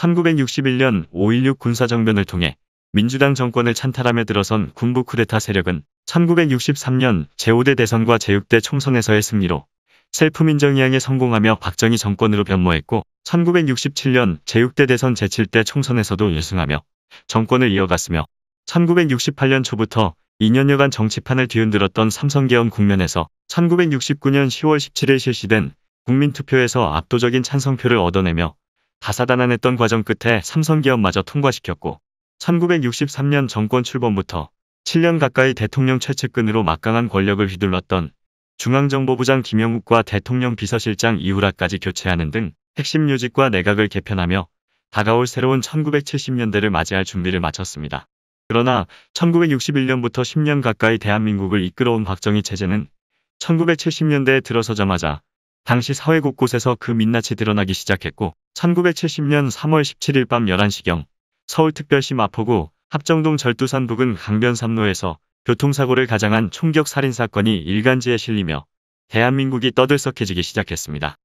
1961년 5.16 군사정변을 통해 민주당 정권을 찬탈함에 들어선 군부 쿠데타 세력은 1963년 제5대 대선과 제6대 총선에서의 승리로 셀프 민정이양에 성공하며 박정희 정권으로 변모했고 1967년 제6대 대선 제7대 총선에서도 우승하며 정권을 이어갔으며 1968년 초부터 2년여간 정치판을 뒤흔들었던 삼성계헌 국면에서 1969년 10월 17일 실시된 국민투표에서 압도적인 찬성표를 얻어내며 다사다난했던 과정 끝에 삼성기업마저 통과시켰고 1963년 정권 출범부터 7년 가까이 대통령 최측근으로 막강한 권력을 휘둘렀던 중앙정보부장 김영욱과 대통령 비서실장 이후라까지 교체하는 등 핵심 요직과 내각을 개편하며 다가올 새로운 1970년대를 맞이할 준비를 마쳤습니다. 그러나 1961년부터 10년 가까이 대한민국을 이끌어온 박정희 체제는 1970년대에 들어서자마자 당시 사회 곳곳에서 그 민낯이 드러나기 시작했고 1970년 3월 17일 밤 11시경 서울특별시 마포구 합정동 절두산 부근 강변삼로에서 교통사고를 가장한 총격살인사건이 일간지에 실리며 대한민국이 떠들썩해지기 시작했습니다.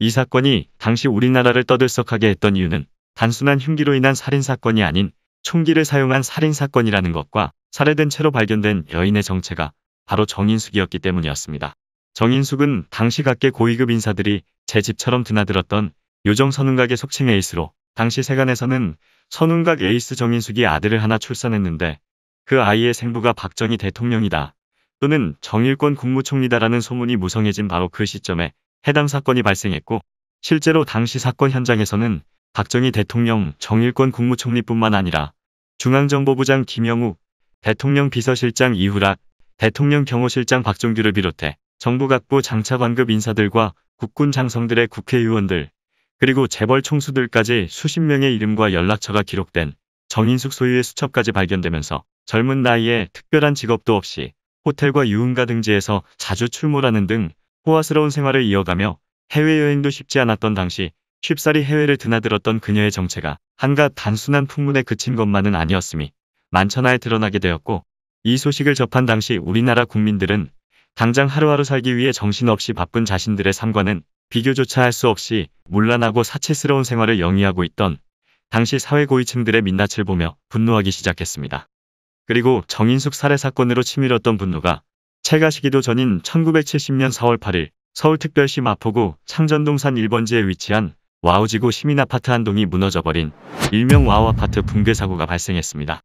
이 사건이 당시 우리나라를 떠들썩하게 했던 이유는 단순한 흉기로 인한 살인사건이 아닌 총기를 사용한 살인사건이라는 것과 살해된 채로 발견된 여인의 정체가 바로 정인숙이었기 때문이었습니다. 정인숙은 당시 각계 고위급 인사들이 제 집처럼 드나들었던 요정 선운각의 속칭 에이스로 당시 세간에서는 선운각 에이스 정인숙이 아들을 하나 출산했는데 그 아이의 생부가 박정희 대통령이다 또는 정일권 국무총리다라는 소문이 무성해진 바로 그 시점에 해당 사건이 발생했고 실제로 당시 사건 현장에서는 박정희 대통령 정일권 국무총리뿐만 아니라 중앙정보부장 김영우 대통령 비서실장 이후락 대통령 경호실장 박종규를 비롯해 정부 각부 장차관급 인사들과 국군 장성들의 국회의원들 그리고 재벌 총수들까지 수십 명의 이름과 연락처가 기록된 정인숙 소유의 수첩까지 발견되면서 젊은 나이에 특별한 직업도 없이 호텔과 유흥가 등지에서 자주 출몰하는 등 호화스러운 생활을 이어가며 해외여행도 쉽지 않았던 당시 쉽사리 해외를 드나들었던 그녀의 정체가 한가 단순한 풍문에 그친 것만은 아니었음이 만천하에 드러나게 되었고 이 소식을 접한 당시 우리나라 국민들은 당장 하루하루 살기 위해 정신없이 바쁜 자신들의 삶과는 비교조차 할 수 없이 문란하고 사치스러운 생활을 영위하고 있던 당시 사회고위층들의 민낯을 보며 분노하기 시작했습니다. 그리고 정인숙 살해 사건으로 치밀었던 분노가 체가 시기도 전인 1970년 4월 8일 서울특별시 마포구 창전동산 1번지에 위치한 와우지구 시민아파트 한 동이 무너져버린 일명 와우아파트 붕괴 사고가 발생했습니다.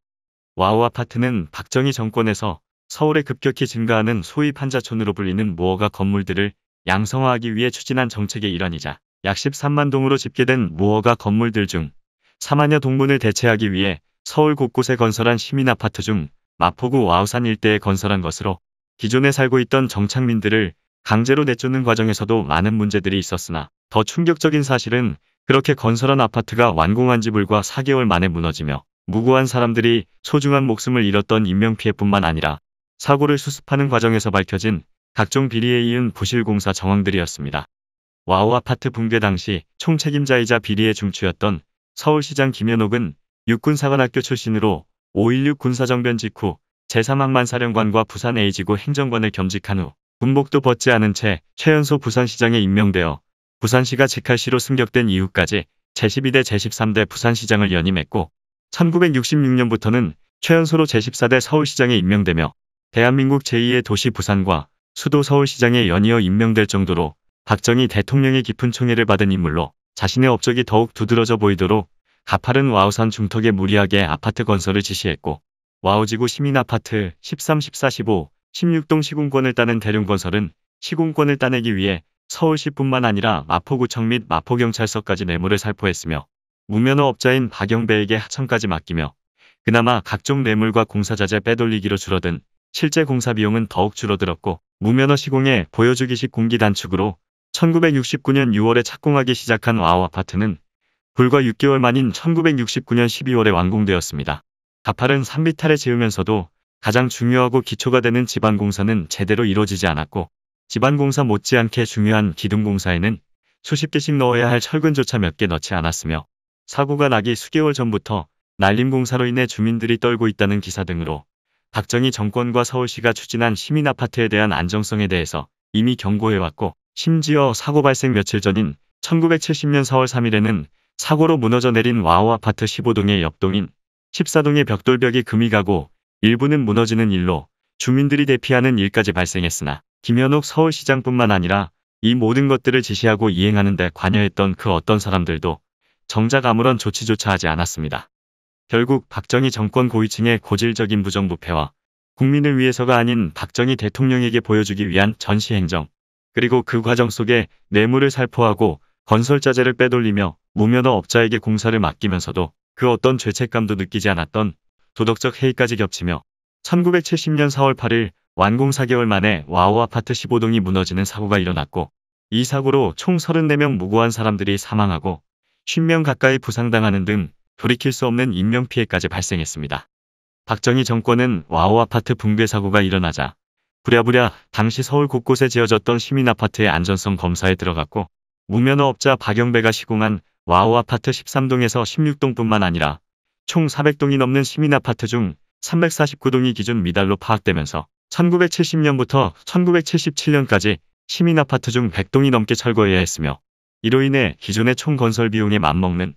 와우아파트는 박정희 정권에서 서울에 급격히 증가하는 소위 판자촌으로 불리는 무허가 건물들을 양성화하기 위해 추진한 정책의 일환이자 약 13만 동으로 집계된 무허가 건물들 중 4만여 동분을 대체하기 위해 서울 곳곳에 건설한 시민 아파트 중 마포구 와우산 일대에 건설한 것으로 기존에 살고 있던 정착민들을 강제로 내쫓는 과정에서도 많은 문제들이 있었으나 더 충격적인 사실은 그렇게 건설한 아파트가 완공한 지 불과 4개월 만에 무너지며 무고한 사람들이 소중한 목숨을 잃었던 인명피해뿐만 아니라 사고를 수습하는 과정에서 밝혀진 각종 비리에 이은 부실공사 정황들이었습니다. 와우 아파트 붕괴 당시 총책임자이자 비리의 중추였던 서울시장 김현옥은 육군사관학교 출신으로 5.16 군사정변 직후 제3항만 사령관과 부산 A지구 행정관을 겸직한 후 군복도 벗지 않은 채 최연소 부산시장에 임명되어 부산시가 직할시로 승격된 이후까지 제12대 제13대 부산시장을 연임했고 1966년부터는 최연소로 제14대 서울시장에 임명되며 대한민국 제2의 도시 부산과 수도 서울시장에 연이어 임명될 정도로 박정희 대통령의 깊은 총애를 받은 인물로 자신의 업적이 더욱 두드러져 보이도록 가파른 와우산 중턱에 무리하게 아파트 건설을 지시했고 와우지구 시민아파트 13, 14, 15, 16동 시공권을 따는 대륜건설은 시공권을 따내기 위해 서울시뿐만 아니라 마포구청 및 마포경찰서까지 뇌물을 살포했으며 무면허 업자인 박영배에게 하청까지 맡기며 그나마 각종 뇌물과 공사자재 빼돌리기로 줄어든 실제 공사 비용은 더욱 줄어들었고 무면허 시공에 보여주기식 공기 단축으로 1969년 6월에 착공하기 시작한 와우 아파트는 불과 6개월 만인 1969년 12월에 완공되었습니다. 가파른 산비탈에 지으면서도 가장 중요하고 기초가 되는 지방공사는 제대로 이루어지지 않았고 지방공사 못지않게 중요한 기둥공사에는 수십 개씩 넣어야 할 철근조차 몇 개 넣지 않았으며 사고가 나기 수개월 전부터 날림공사로 인해 주민들이 떨고 있다는 기사 등으로 박정희 정권과 서울시가 추진한 시민아파트에 대한 안정성에 대해서 이미 경고해왔고 심지어 사고 발생 며칠 전인 1970년 4월 3일에는 사고로 무너져 내린 와우 아파트 15동의 옆동인 14동의 벽돌벽이 금이 가고 일부는 무너지는 일로 주민들이 대피하는 일까지 발생했으나 김현옥 서울시장뿐만 아니라 이 모든 것들을 지시하고 이행하는 데 관여했던 그 어떤 사람들도 정작 아무런 조치조차 하지 않았습니다. 결국 박정희 정권 고위층의 고질적인 부정부패와 국민을 위해서가 아닌 박정희 대통령에게 보여주기 위한 전시행정 그리고 그 과정 속에 뇌물을 살포하고 건설자재를 빼돌리며 무면허 업자에게 공사를 맡기면서도 그 어떤 죄책감도 느끼지 않았던 도덕적 해이까지 겹치며 1970년 4월 8일 완공 4개월 만에 와우 아파트 15동이 무너지는 사고가 일어났고 이 사고로 총 34명 무고한 사람들이 사망하고 10명 가까이 부상당하는 등 돌이킬 수 없는 인명피해까지 발생했습니다. 박정희 정권은 와우 아파트 붕괴 사고가 일어나자 부랴부랴 당시 서울 곳곳에 지어졌던 시민아파트의 안전성 검사에 들어갔고 무면허업자 박영배가 시공한 와우 아파트 13동에서 16동뿐만 아니라 총 400동이 넘는 시민아파트 중 349동이 기준 미달로 파악되면서 1970년부터 1977년까지 시민아파트 중 100동이 넘게 철거해야 했으며 이로 인해 기존의 총 건설 비용에 맞먹는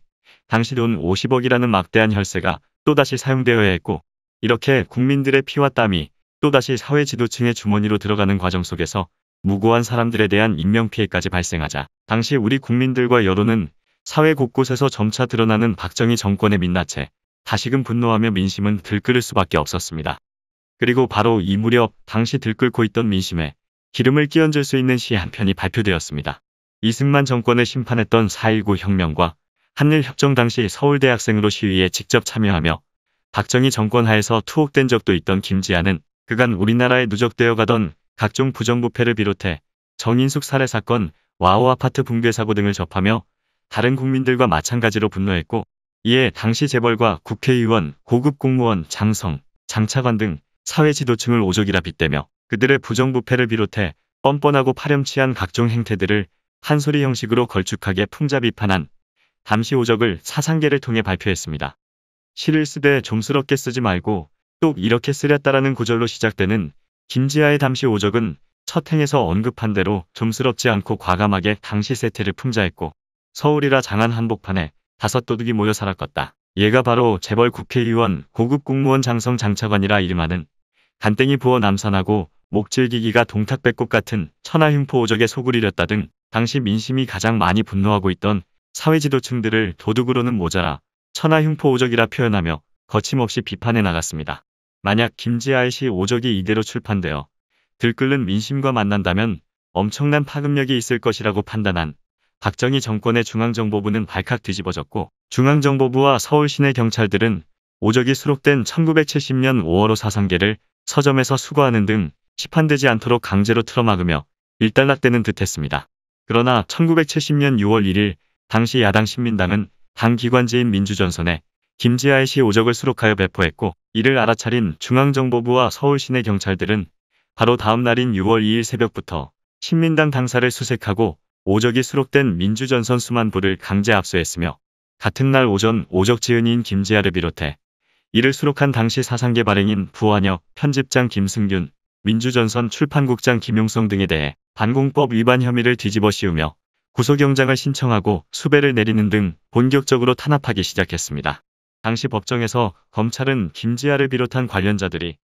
당시 돈 50억이라는 막대한 혈세가 또다시 사용되어야 했고 이렇게 국민들의 피와 땀이 또다시 사회 지도층의 주머니로 들어가는 과정 속에서 무고한 사람들에 대한 인명피해까지 발생하자 당시 우리 국민들과 여론은 사회 곳곳에서 점차 드러나는 박정희 정권의 민낯에 다시금 분노하며 민심은 들끓을 수밖에 없었습니다. 그리고 바로 이 무렵 당시 들끓고 있던 민심에 기름을 끼얹을 수 있는 시 한 편이 발표되었습니다. 이승만 정권을 심판했던 4.19 혁명과 한일협정 당시 서울대학생으로 시위에 직접 참여하며 박정희 정권 하에서 투옥된 적도 있던 김지아는 그간 우리나라에 누적되어 가던 각종 부정부패를 비롯해 정인숙 살해 사건, 와우 아파트 붕괴 사고 등을 접하며 다른 국민들과 마찬가지로 분노했고 이에 당시 재벌과 국회의원, 고급 공무원, 장성, 장차관 등 사회 지도층을 오족이라 빗대며 그들의 부정부패를 비롯해 뻔뻔하고 파렴치한 각종 행태들을 한소리 형식으로 걸쭉하게 풍자 비판한 잠시 오적을 사상계를 통해 발표했습니다. 시를 쓰되 좀스럽게 쓰지 말고 똑 이렇게 쓰렸다라는 구절로 시작되는 김지하의 담시 오적은 첫 행에서 언급한 대로 좀스럽지 않고 과감하게 당시 세태를 풍자했고 서울이라 장안 한복판에 다섯 도둑이 모여 살았겄다. 얘가 바로 재벌 국회의원 고급 공무원 장성 장차관이라 이름하는 간땡이 부어 남산하고 목질기기가 동탁배꽃 같은 천하흉포 오적에 속을 이었다등 당시 민심이 가장 많이 분노하고 있던 사회지도층들을 도둑으로는 모자라 천하 흉포오적이라 표현하며 거침없이 비판해 나갔습니다. 만약 김지아의 시 오적이 이대로 출판되어 들끓는 민심과 만난다면 엄청난 파급력이 있을 것이라고 판단한 박정희 정권의 중앙정보부는 발칵 뒤집어졌고 중앙정보부와 서울시내 경찰들은 오적이 수록된 1970년 5월호 사상계를 서점에서 수거하는 등 시판되지 않도록 강제로 틀어막으며 일단락되는 듯했습니다. 그러나 1970년 6월 1일 당시 야당 신민당은 당 기관지인 민주전선에 김지아의 시 오적을 수록하여 배포했고 이를 알아차린 중앙정보부와 서울시내 경찰들은 바로 다음 날인 6월 2일 새벽부터 신민당 당사를 수색하고 오적이 수록된 민주전선 수만 부를 강제 압수했으며 같은 날 오전 오적 지은인 김지아를 비롯해 이를 수록한 당시 사상계 발행인 부환혁, 편집장 김승균, 민주전선 출판국장 김용성 등에 대해 반공법 위반 혐의를 뒤집어 씌우며 구속영장을 신청하고 수배를 내리는 등 본격적으로 탄압하기 시작했습니다. 당시 법정에서 검찰은 김지아를 비롯한 관련자들이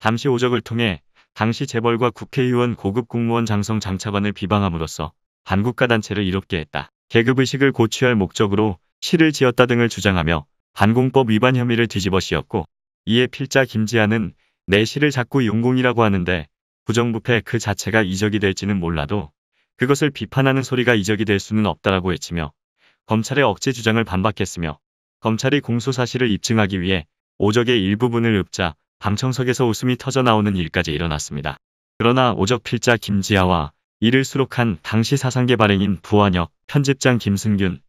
당시 오적을 통해 당시 재벌과 국회의원 고급 공무원 장성 장차관을 비방함으로써 반국가 단체를 이롭게 했다. 계급의식을 고취할 목적으로 시를 지었다 등을 주장하며 반공법 위반 혐의를 뒤집어 씌웠고 이에 필자 김지아는 내 시를 자꾸 용공이라고 하는데 부정부패 그 자체가 이적이 될지는 몰라도 그것을 비판하는 소리가 이적이 될 수는 없다라고 외치며 검찰의 억제 주장을 반박했으며 검찰이 공소 사실을 입증하기 위해 오적의 일부분을 읊자 방청석에서 웃음이 터져나오는 일까지 일어났습니다. 그러나 오적 필자 김지아와 이를 수록한 당시 사상계 발행인 부안혁 편집장 김승균,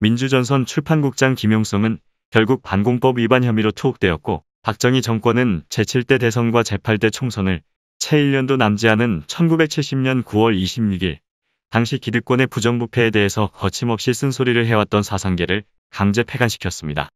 민주전선 출판국장 김용성은 결국 반공법 위반 혐의로 투옥되었고 박정희 정권은 제7대 대선과 제8대 총선을 채 1년도 남지 않은 1970년 9월 26일 당시 기득권의 부정부패에 대해서 거침없이 쓴소리를 해왔던 사상계를 강제 폐간시켰습니다.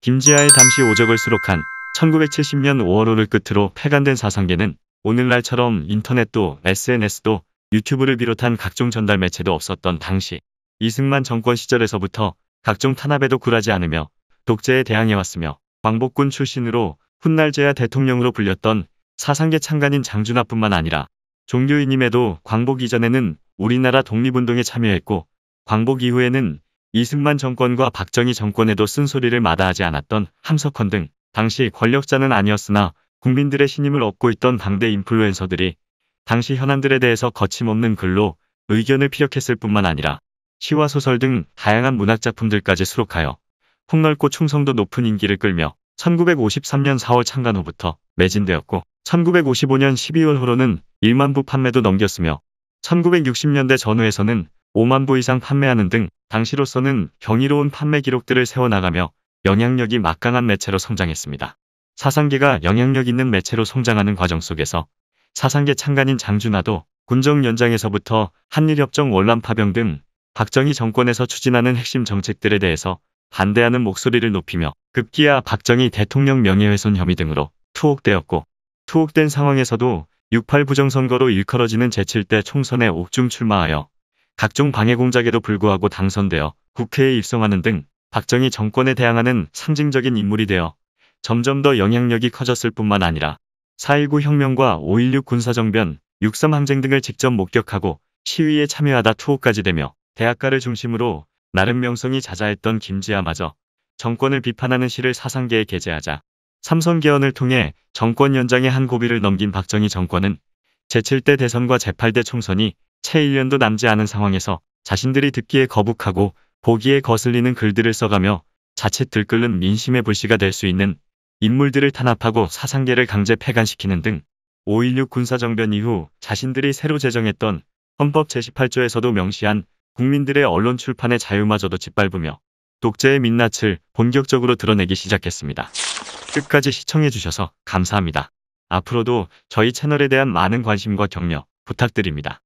김지하의 당시 오적을 수록한 1970년 5월호를 끝으로 폐간된 사상계는 오늘날처럼 인터넷도 SNS도 유튜브를 비롯한 각종 전달 매체도 없었던 당시 이승만 정권 시절에서부터 각종 탄압에도 굴하지 않으며 독재에 대항해왔으며 광복군 출신으로 훗날제야 대통령으로 불렸던 사상계 창간인 장준하뿐만 아니라 종교인임에도 광복 이전에는 우리나라 독립운동에 참여했고 광복 이후에는 이승만 정권과 박정희 정권에도 쓴소리를 마다하지 않았던 함석헌 등 당시 권력자는 아니었으나 국민들의 신임을 얻고 있던 당대 인플루엔서들이 당시 현안들에 대해서 거침없는 글로 의견을 피력했을 뿐만 아니라 시와 소설 등 다양한 문학작품들까지 수록하여 폭넓고 충성도 높은 인기를 끌며 1953년 4월 창간 후부터 매진되었고 1955년 12월 후로는 1만 부 판매도 넘겼으며 1960년대 전후에서는 5만 부 이상 판매하는 등 당시로서는 경이로운 판매 기록들을 세워나가며 영향력이 막강한 매체로 성장했습니다. 사상계가 영향력 있는 매체로 성장하는 과정 속에서 사상계 창간인 장준하도 군정 연장에서부터 한일협정 월남 파병 등 박정희 정권에서 추진하는 핵심 정책들에 대해서 반대하는 목소리를 높이며 급기야 박정희 대통령 명예훼손 혐의 등으로 투옥되었고 투옥된 상황에서도 6.8 부정선거로 일컬어지는 제7대 총선에 옥중 출마하여 각종 방해 공작에도 불구하고 당선되어 국회에 입성하는 등 박정희 정권에 대항하는 상징적인 인물이 되어 점점 더 영향력이 커졌을 뿐만 아니라 4.19 혁명과 5.16 군사정변, 6.3 항쟁 등을 직접 목격하고 시위에 참여하다 투옥까지 되며 대학가를 중심으로 나름 명성이 자자했던 김지아마저 정권을 비판하는 시를 사상계에 게재하자 삼선 개헌을 통해 정권 연장의 한 고비를 넘긴 박정희 정권은 제7대 대선과 제8대 총선이 채 1년도 남지 않은 상황에서 자신들이 듣기에 거북하고 보기에 거슬리는 글들을 써가며 자칫 들끓는 민심의 불씨가 될 수 있는 인물들을 탄압하고 사상계를 강제 폐간시키는 등 5.16 군사정변 이후 자신들이 새로 제정했던 헌법 제18조에서도 명시한 국민들의 언론 출판의 자유마저도 짓밟으며 독재의 민낯을 본격적으로 드러내기 시작했습니다. 끝까지 시청해주셔서 감사합니다. 앞으로도 저희 채널에 대한 많은 관심과 격려 부탁드립니다.